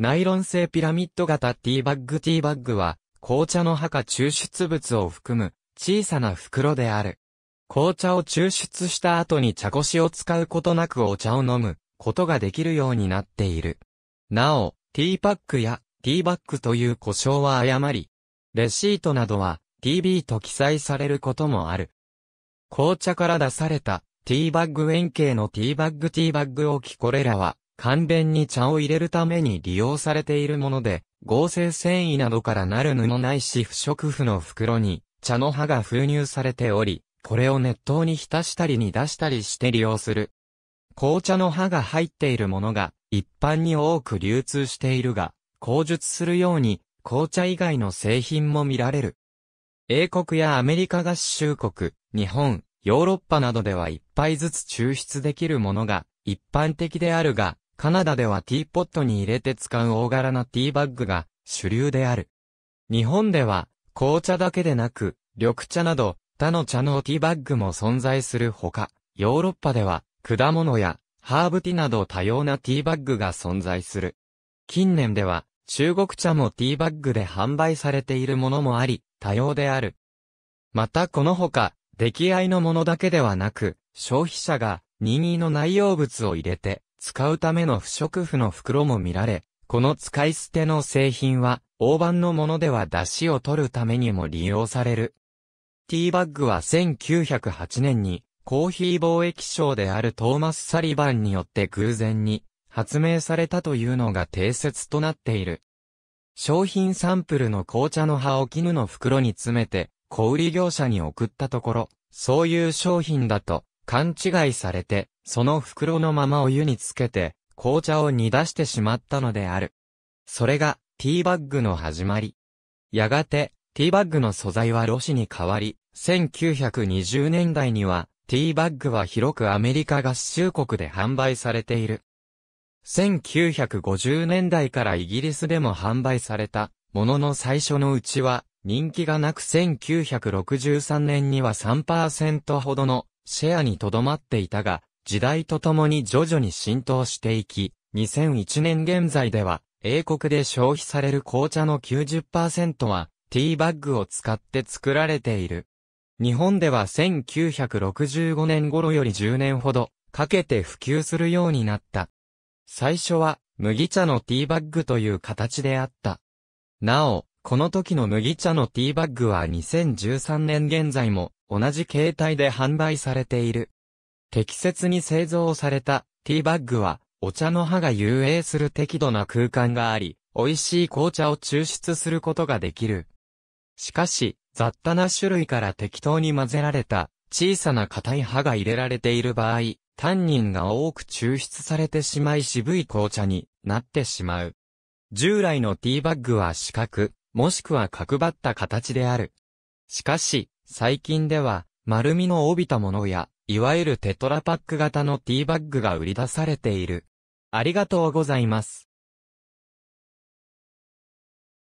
ナイロン製ピラミッド型ティーバッグティーバッグは、紅茶の葉か抽出物を含む小さな袋である。紅茶を抽出した後に茶こしを使うことなくお茶を飲むことができるようになっている。なお、ティーパックやティーバッグという故障は誤り、レシートなどは TB と記載されることもある。紅茶から出されたティーバッグ円形のティーバッグティーバッグ置きこれらは簡弁に茶を入れるために利用されているもので、合成繊維などからなる布ないし不織布の袋に茶の葉が封入されており、これを熱湯に浸したり煮出したりして利用する。紅茶の葉が入っているものが一般に多く流通しているが、口述するように紅茶以外の製品も見られる。英国やアメリカ合衆国、日本、ヨーロッパなどでは一杯ずつ抽出できるものが一般的であるが、カナダではティーポットに入れて使う大柄なティーバッグが主流である。日本では紅茶だけでなく緑茶など他の茶のティーバッグも存在するほか、ヨーロッパでは果物やハーブティなど多様なティーバッグが存在する。近年では中国茶もティーバッグで販売されているものもあり、多様である。またこのほか、出来合いのものだけではなく、消費者が任意の内容物を入れて、使うための不織布の袋も見られ、この使い捨ての製品は、大判のものでは出汁を取るためにも利用される。ティーバッグは1908年に、コーヒー貿易商であるトーマス・サリバンによって偶然に発明されたというのが定説となっている。商品サンプルの紅茶の葉を絹の袋に詰めて、小売業者に送ったところ、そういう商品だと勘違いされて、その袋のままお湯につけて、紅茶を煮出してしまったのである。それが、ティーバッグの始まり。やがて、ティーバッグの素材はロシに変わり、1920年代には、ティーバッグは広くアメリカ合衆国で販売されている。1950年代からイギリスでも販売された、ものの最初のうちは、人気がなく1963年には3%ほどのシェアに留まっていたが、時代とともに徐々に浸透していき、2001年現在では、英国で消費される紅茶の90%は、ティーバッグを使って作られている。日本では1965年頃より10年ほど、かけて普及するようになった。最初は、麦茶のティーバッグという形であった。なお、この時の麦茶のティーバッグは2013年現在も同じ形態で販売されている。適切に製造されたティーバッグは、お茶の葉が遊泳する適度な空間があり、美味しい紅茶を抽出することができる。しかし、雑多な種類から適当に混ぜられた小さな硬い葉が入れられている場合、タンニンが多く抽出されてしまい渋い紅茶になってしまう。従来のティーバッグは四角、もしくは角張った形である。しかし、最近では、丸みの帯びたものや、いわゆるテトラパック型のティーバッグが売り出されている。ありがとうございます。